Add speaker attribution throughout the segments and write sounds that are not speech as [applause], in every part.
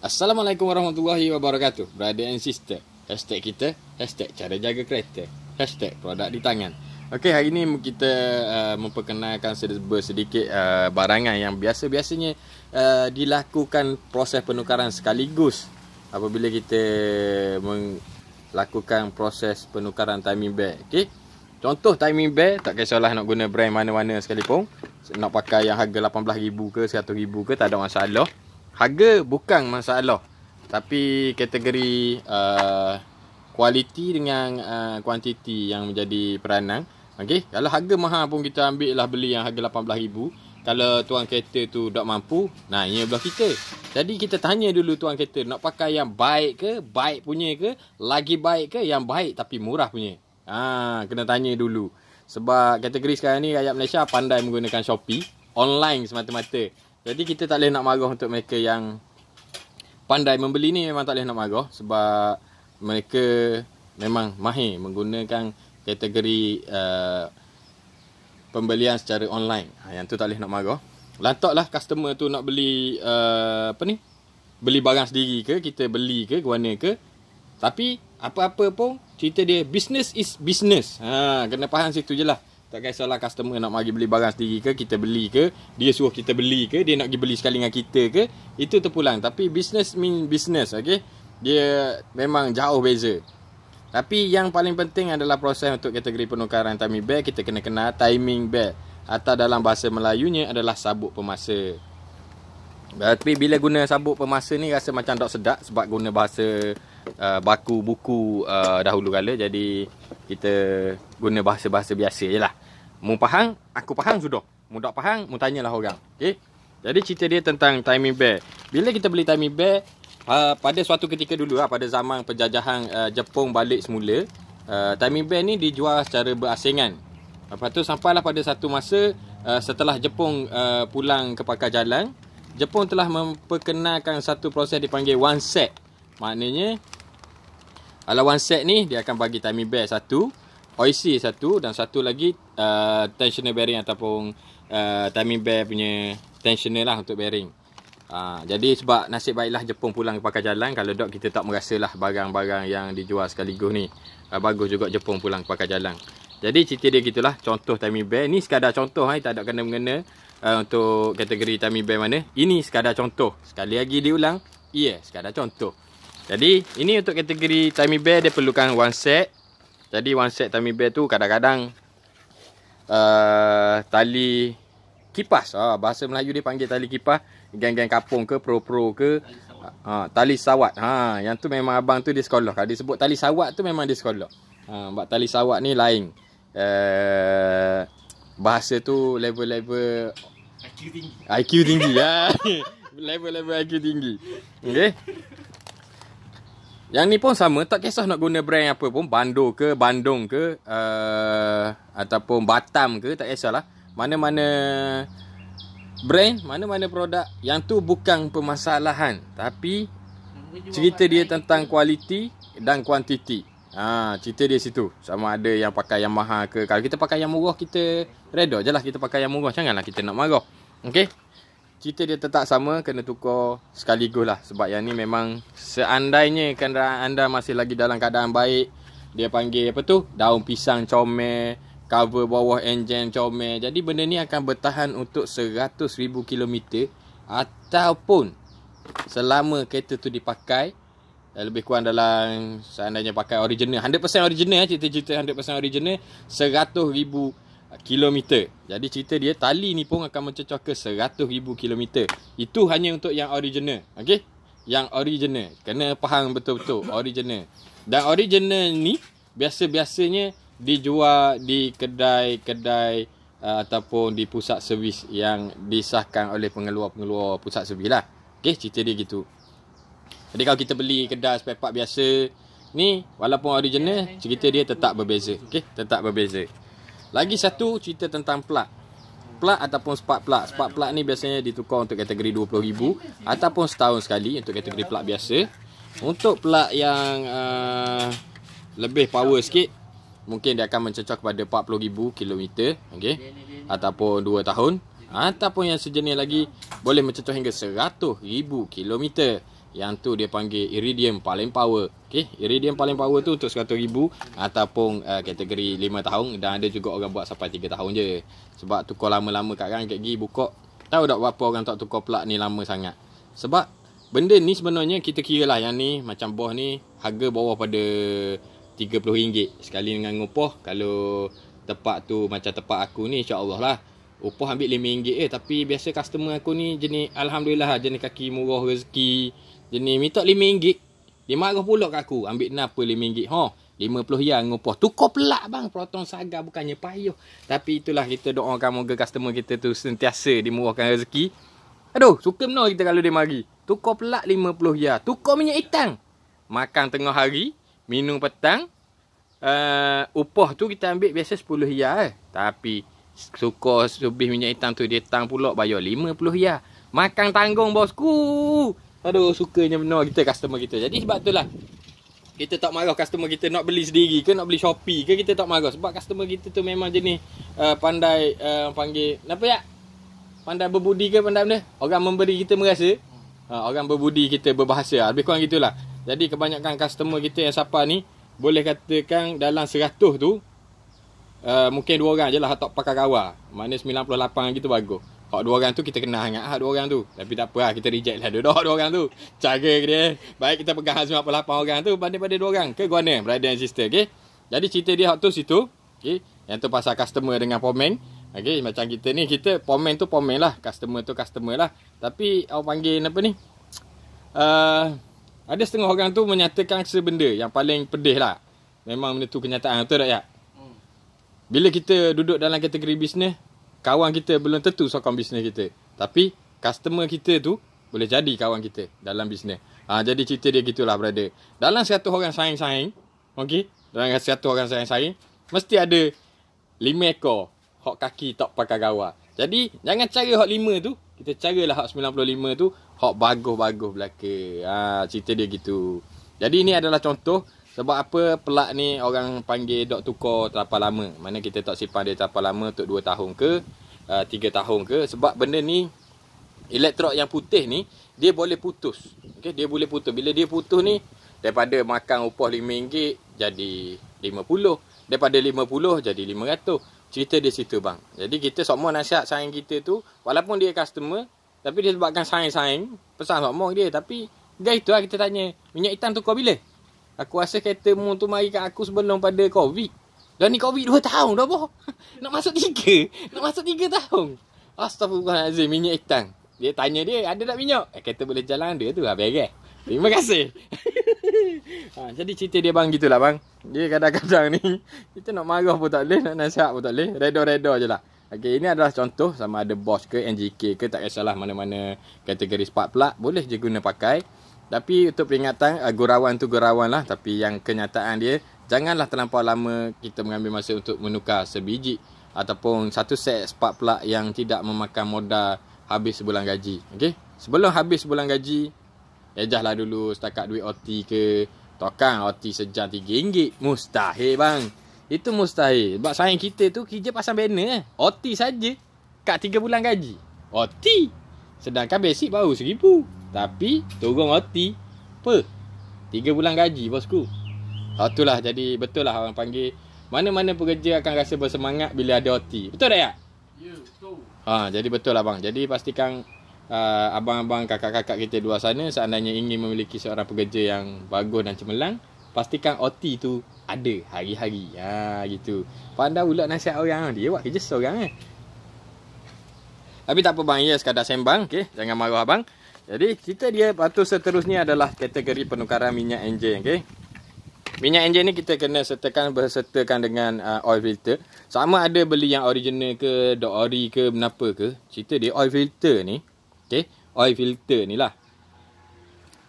Speaker 1: Assalamualaikum warahmatullahi wabarakatuh Brother and sister Hashtag kita Hashtag cara jaga kereta Hashtag produk di tangan Okey, hari ini kita uh, memperkenalkan sedikit uh, barangan yang biasa-biasanya uh, dilakukan proses penukaran sekaligus apabila kita melakukan proses penukaran timing bag. Okey. Contoh timing bag, tak kisahlah nak guna brand mana-mana sekalipun. Nak pakai yang harga RM18,000 ke RM100,000 ke, tak ada masalah harga bukan masalah tapi kategori uh, kualiti uh, dengan kuantiti uh, yang menjadi peranan okey kalau harga mahal pun kita ambil lah beli yang harga 18000 kalau tuan kereta tu tak mampu nah ini belah kita jadi kita tanya dulu tuan kereta nak pakai yang baik ke baik punya ke lagi baik ke yang baik tapi murah punya ha kena tanya dulu sebab kategori sekarang ni rakyat Malaysia pandai menggunakan Shopee online semata-mata jadi kita tak boleh nak marah untuk mereka yang pandai membeli ni memang tak boleh nak marah sebab mereka memang mahir menggunakan kategori uh, pembelian secara online. Ha, yang tu tak boleh nak marah. Lantaklah customer tu nak beli uh, apa ni? Beli barang sendiri ke, kita beli ke, guna ke. Tapi apa-apa pun cerita dia business is business. Ha, kena faham situ je lah. Tak kisahlah customer nak mari beli barang sendiri ke, kita beli ke, dia suruh kita beli ke, dia nak pergi beli sekali dengan kita ke, itu terpulang. Tapi business mean business, okay? Dia memang jauh beza. Tapi yang paling penting adalah proses untuk kategori penukaran Tami Bear, kita kena kenal timing Bear. Atau dalam bahasa Melayunya adalah sabuk pemasa. Tapi bila guna sabuk pemasa ni rasa macam tak sedap sebab guna bahasa uh, baku buku uh, dahulu kala. Jadi kita guna bahasa-bahasa biasa je lah. Mu pahang, aku pahang sudah. Mu tak pahang, mu tanyalah orang. Okey. Jadi cerita dia tentang timing bear. Bila kita beli timing bear, uh, pada suatu ketika dulu lah, pada zaman penjajahan uh, Jepun balik semula, uh, timing bear ni dijual secara berasingan. Lepas tu sampailah pada satu masa uh, setelah Jepun uh, pulang ke pakar jalan, Jepun telah memperkenalkan satu proses dipanggil one set. Maknanya, kalau one set ni, dia akan bagi timing bear satu, Oisi satu dan satu lagi uh, tensioner bearing ataupun uh, timing bear punya tensioner lah untuk bearing. Uh, jadi sebab nasib baiklah Jepun pulang pakai jalan kalau dok kita tak merasalah barang-barang yang dijual sekaligus ni. Uh, bagus juga Jepun pulang pakai jalan. Jadi cerita dia gitulah contoh timing bear ni sekadar contoh eh tak ada kena mengena uh, ah, untuk kategori timing bear mana. Ini sekadar contoh. Sekali lagi diulang, iya yeah, sekadar contoh. Jadi ini untuk kategori timing bear dia perlukan one set jadi one set tummy bear tu kadang-kadang uh, Tali kipas uh, Bahasa Melayu dia panggil tali kipas Geng-geng kapung ke pro-pro ke Tali sawat uh, Tali sawat ha, Yang tu memang abang tu dia sekolah Kalau dia sebut tali sawat tu memang dia sekolah ha, Sebab tali sawat ni lain uh, Bahasa tu level-level IQ tinggi IQ tinggi ya. [laughs] Level-level IQ tinggi Okay yang ni pun sama, tak kisah nak guna brand apa pun, Bando ke, Bandung ke, uh, ataupun Batam ke, tak lah. Mana-mana brand, mana-mana produk, yang tu bukan permasalahan. Tapi, cerita dia tentang kualiti dan kuantiti. Ha, cerita dia situ. Sama ada yang pakai yang mahal ke. Kalau kita pakai yang murah, kita redor je lah. Kita pakai yang murah, janganlah kita nak marah. Okay? Cerita dia tetap sama kena tukar sekaligus lah Sebab yang ni memang seandainya kenderaan anda masih lagi dalam keadaan baik Dia panggil apa tu daun pisang comel Cover bawah enjin comel Jadi benda ni akan bertahan untuk 100,000 km Ataupun selama kereta tu dipakai eh, lebih kurang dalam seandainya pakai original 100% original eh, cerita-cerita 100% original 100,000 km Ah, kilometer. Jadi cerita dia tali ni pun akan mencocok ke 100,000 kilometer. Itu hanya untuk yang original. okay? Yang original. Kena faham betul-betul original. Dan original ni biasa-biasanya dijual di kedai-kedai uh, ataupun di pusat servis yang disahkan oleh pengeluar-pengeluar pusat servis lah. Okey, cerita dia gitu. Jadi kalau kita beli kedai sepepak biasa ni walaupun original cerita dia tetap berbeza. okay? tetap berbeza. Lagi satu cerita tentang plug plug ataupun spark plug. Spark plug ni biasanya ditukar untuk kategori 20000 ataupun setahun sekali untuk kategori plug biasa. Untuk plug yang uh, lebih power sikit mungkin dia akan mencecah kepada 40000 kilometer, okey. Ataupun 2 tahun, ataupun yang sejenis lagi boleh mencecah hingga 100000 kilometer. Yang tu dia panggil Iridium paling power. okay? Iridium paling power tu untuk 100,000 ataupun uh, kategori 5 tahun dan ada juga orang buat sampai 3 tahun je. Sebab tukar lama-lama kat kan gigi buka. Tahu tak berapa orang tak tukar pula ni lama sangat. Sebab benda ni sebenarnya kita kira lah yang ni macam boh ni harga bawah pada RM30 sekali dengan upah kalau tepat tu macam tepat aku ni insya-Allah lah upoh ambil RM5 eh, tapi biasa customer aku ni jenis alhamdulillah lah, jenis kaki murah rezeki Jenis ni minta RM5. Dia marah pula kat aku. Ambil kenapa RM5? Ha. RM50 yang ngupah. Tukar pelak bang. Proton Saga bukannya payuh. Tapi itulah kita doakan moga customer kita tu sentiasa dimurahkan rezeki. Aduh, suka benar kita kalau dia mari. Tukar pelak RM50. Ya. Tukar minyak hitam. Makan tengah hari. Minum petang. Uh, upah tu kita ambil biasa RM10. eh. Tapi suka lebih minyak hitam tu dia tang pula bayar RM50. Ya. Makan tanggung bosku. Aduh sukanya benar kita customer kita Jadi sebab itulah Kita tak marah customer kita nak beli sendiri ke Nak beli Shopee ke kita tak marah Sebab customer kita tu memang jenis uh, Pandai uh, panggil apa ya? Pandai berbudi ke pandai benda? Orang memberi kita merasa uh, Orang berbudi kita berbahasa ha, Lebih kurang gitulah Jadi kebanyakan customer kita yang siapa ni Boleh katakan dalam 100 tu uh, Mungkin dua orang je lah tak pakai kawal Maknanya 98 lagi tu bagus Hak dua orang tu kita kenal sangat hak dua orang tu. Tapi tak apalah kita reject lah dua dua orang tu. Cara dia. Eh. Baik kita pegang hak 98 orang tu pada-pada dua orang ke guana brother and sister okey. Jadi cerita dia hak tu situ okey. Yang tu pasal customer dengan pomen. Okey macam kita ni kita pomen tu pomen lah, customer tu customer lah. Tapi awak panggil apa ni? Uh, ada setengah orang tu menyatakan sebenda yang paling pedih lah. Memang benda tu kenyataan betul tak ya? Bila kita duduk dalam kategori bisnes, kawan kita belum tentu sokong bisnes kita. Tapi customer kita tu boleh jadi kawan kita dalam bisnes. Ha, jadi cerita dia gitulah brother. Dalam satu orang saing-saing, okey, dalam satu orang saing-saing mesti ada lima ekor hak kaki tak pakai gawat. Jadi jangan cari hak lima tu, kita carilah hok 95 tu, hak bagus-bagus belakang. Ha, cerita dia gitu. Jadi ini adalah contoh sebab apa pelak ni orang panggil dok tukar terapa lama. Mana kita tak simpan dia terapa lama untuk 2 tahun ke, 3 uh, tahun ke. Sebab benda ni, elektrod yang putih ni, dia boleh putus. Okay? Dia boleh putus. Bila dia putus ni, daripada makan upah RM5 jadi RM50. Daripada RM50 jadi RM500. Cerita dia situ bang. Jadi kita semua nasihat saing kita tu, walaupun dia customer, tapi dia sebabkan saing-saing, pesan semua dia. Tapi, dia tu lah kita tanya, minyak hitam tukar bila? Aku rasa kereta mu tu mari kat aku sebelum pada COVID. Dan ni COVID 2 tahun dah boh. [laughs] Nak masuk 3. Nak masuk 3 tahun. Astagfirullahalazim minyak hitam. Dia tanya dia ada tak minyak? Eh, kereta boleh jalan dia tu lah beres. Kan? Terima kasih. [laughs] ha, jadi cerita dia bang gitulah bang. Dia kadang-kadang ni [laughs] kita nak marah pun tak boleh, nak nasihat pun tak boleh. Redor-redor je lah. Okay, ini adalah contoh sama ada Bosch ke NGK ke tak kisahlah mana-mana kategori spark plug boleh je guna pakai. Tapi untuk peringatan uh, gurauan tu gurauan lah Tapi yang kenyataan dia Janganlah terlampau lama kita mengambil masa untuk menukar sebiji Ataupun satu set spark plug yang tidak memakan modal habis sebulan gaji okay? Sebelum habis sebulan gaji Ejahlah dulu setakat duit OT ke Tokan OT sejam RM3 Mustahil bang Itu mustahil Sebab sayang kita tu kerja pasang banner eh. OT saja Kat 3 bulan gaji OT Sedangkan basic baru RM1,000 tapi Turung roti Apa Tiga bulan gaji bosku Tak ah, tu lah Jadi betul lah orang panggil Mana-mana pekerja akan rasa bersemangat Bila ada roti Betul tak ya? Ya betul ha, Jadi betul lah bang Jadi pastikan uh, Abang-abang kakak-kakak kita di luar sana Seandainya ingin memiliki seorang pekerja yang Bagus dan cemerlang Pastikan OT tu ada hari-hari Ha gitu Pandai pula nasihat orang Dia buat kerja seorang eh Tapi tak apa bang Ya sekadar sembang okay. Jangan marah abang jadi cerita dia patut seterusnya adalah kategori penukaran minyak enjin okey. Minyak enjin ni kita kena sertakan bersertakan dengan uh, oil filter. Sama ada beli yang original ke, ori ke, kenapa ke. Cerita dia oil filter ni. Okey, oil filter ni lah.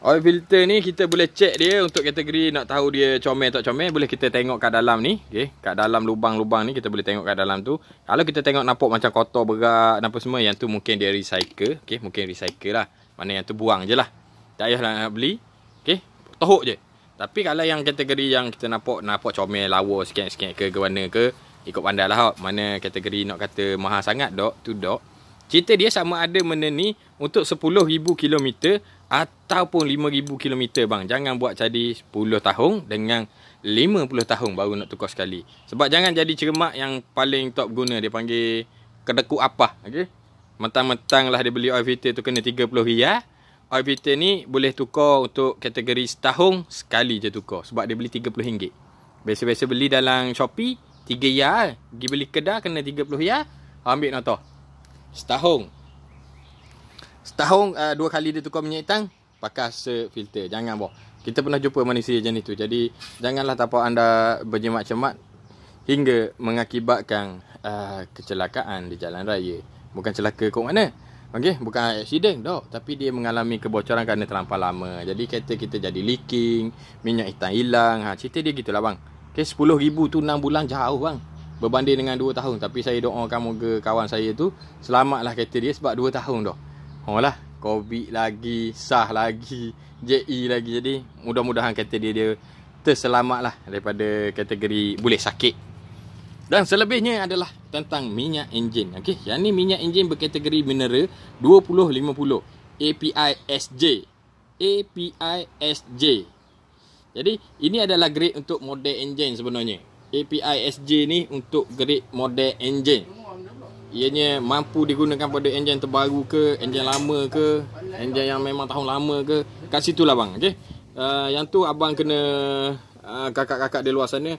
Speaker 1: Oil filter ni kita boleh check dia untuk kategori nak tahu dia comel tak comel. Boleh kita tengok kat dalam ni. Okay. Kat dalam lubang-lubang ni kita boleh tengok kat dalam tu. Kalau kita tengok nampak macam kotor berat, nampak semua yang tu mungkin dia recycle. Okay. Mungkin recycle lah. Mana yang tu buang je lah Tak payahlah nak beli Okay Tohok je Tapi kalau yang kategori yang kita nampak Nampak comel lawa sikit-sikit ke ke mana ke Ikut pandai lah Mana kategori nak kata mahal sangat dok Tu dok Cerita dia sama ada benda ni Untuk 10,000 km Ataupun 5,000 km bang Jangan buat jadi 10 tahun Dengan 50 tahun baru nak tukar sekali Sebab jangan jadi cermak yang paling top guna Dia panggil kedeku apa Okay Mentang-mentang lah dia beli oil tu kena RM30 Oil filter ni boleh tukar untuk kategori setahun Sekali je tukar Sebab dia beli RM30 Biasa-biasa beli dalam Shopee RM3 ya. Pergi beli kedai kena RM30 ya. Ambil nak tahu Setahun Setahun uh, dua kali dia tukar minyak hitam Pakai sir filter Jangan boh Kita pernah jumpa manusia jenis tu Jadi janganlah tapak anda berjemak cemat Hingga mengakibatkan uh, kecelakaan di jalan raya Bukan celaka kot mana. okay? bukan accident dok, tapi dia mengalami kebocoran kerana terlampau lama. Jadi kereta kita jadi leaking, minyak hitam hilang. Ha, cerita dia gitulah bang. Okay, Okey, 10000 tu 6 bulan jauh bang. Berbanding dengan 2 tahun, tapi saya kamu ke kawan saya tu selamatlah kereta dia sebab 2 tahun dok. Holah, COVID lagi, sah lagi, JE lagi. Jadi mudah-mudahan kereta dia dia terselamatlah daripada kategori boleh sakit. Dan selebihnya adalah tentang minyak enjin. Okey, yang ni minyak enjin berkategori mineral 2050 API SJ. API SJ. Jadi, ini adalah grade untuk model enjin sebenarnya. API SJ ni untuk grade model enjin. Ianya mampu digunakan pada enjin terbaru ke, enjin lama ke, enjin yang memang tahun lama ke. Kat situ bang. Okey. Uh, yang tu abang kena uh, kakak-kakak di luar sana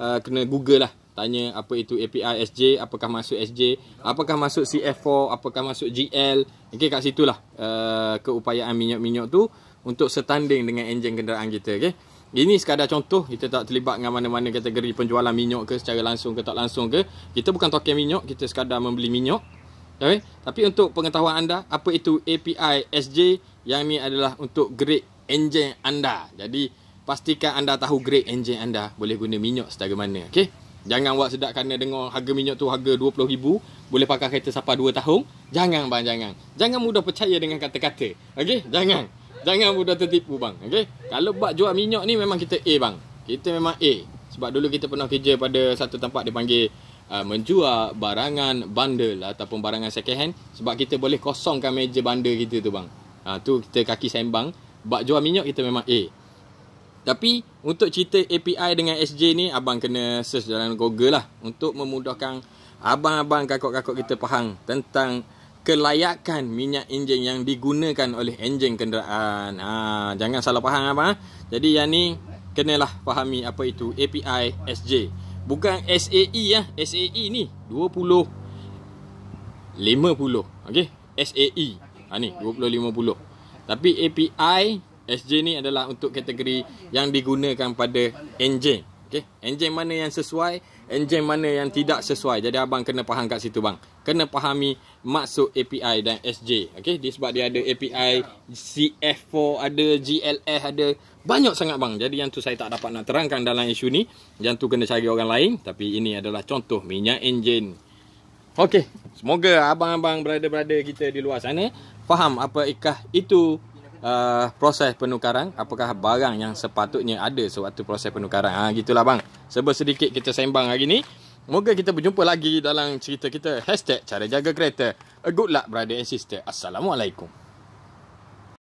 Speaker 1: uh, kena google lah tanya apa itu API SJ, apakah masuk SJ, apakah masuk CF4, apakah masuk GL. Okey kat situlah uh, keupayaan minyak-minyak tu untuk setanding dengan enjin kenderaan kita okay? Ini sekadar contoh kita tak terlibat dengan mana-mana kategori penjualan minyak ke secara langsung ke tak langsung ke. Kita bukan token minyak, kita sekadar membeli minyak. Okay? Tapi untuk pengetahuan anda apa itu API SJ yang ni adalah untuk grade enjin anda. Jadi pastikan anda tahu grade enjin anda boleh guna minyak mana, okay? Jangan buat sedap kerana dengar harga minyak tu harga RM20,000 Boleh pakai kereta sampai 2 tahun Jangan bang, jangan Jangan mudah percaya dengan kata-kata Okey, jangan Jangan mudah tertipu bang Okey Kalau buat jual minyak ni memang kita A bang Kita memang A Sebab dulu kita pernah kerja pada satu tempat dipanggil uh, Menjual barangan bundle ataupun barangan second hand Sebab kita boleh kosongkan meja bundle kita tu bang uh, Tu kita kaki sembang Buat jual minyak kita memang A tapi untuk cerita API dengan SJ ni abang kena search dalam Google lah untuk memudahkan abang-abang kakak-kakak kita faham tentang kelayakan minyak enjin yang digunakan oleh enjin kenderaan. Ha, jangan salah faham abang. Eh. Jadi yang ni kenalah fahami apa itu API SJ. Bukan SAE ya. Eh. SAE ni 20 50. Okey. SAE. Ha ni 20 50. Tapi API SJ ni adalah untuk kategori yang digunakan pada enjin. Okey, enjin mana yang sesuai, enjin mana yang tidak sesuai. Jadi abang kena faham kat situ bang. Kena pahami maksud API dan SJ. Okey, disebab dia ada API CF4, ada GLS, ada banyak sangat bang. Jadi yang tu saya tak dapat nak terangkan dalam isu ni. Yang tu kena cari orang lain, tapi ini adalah contoh minyak enjin. Okey, semoga abang-abang berada-berada kita di luar sana faham apa ikah itu uh, proses penukaran apakah barang yang sepatutnya ada sewaktu proses penukaran ha gitulah bang sebab sedikit kita sembang hari ni moga kita berjumpa lagi dalam cerita kita Hashtag #cara jaga kereta a good luck brother and sister assalamualaikum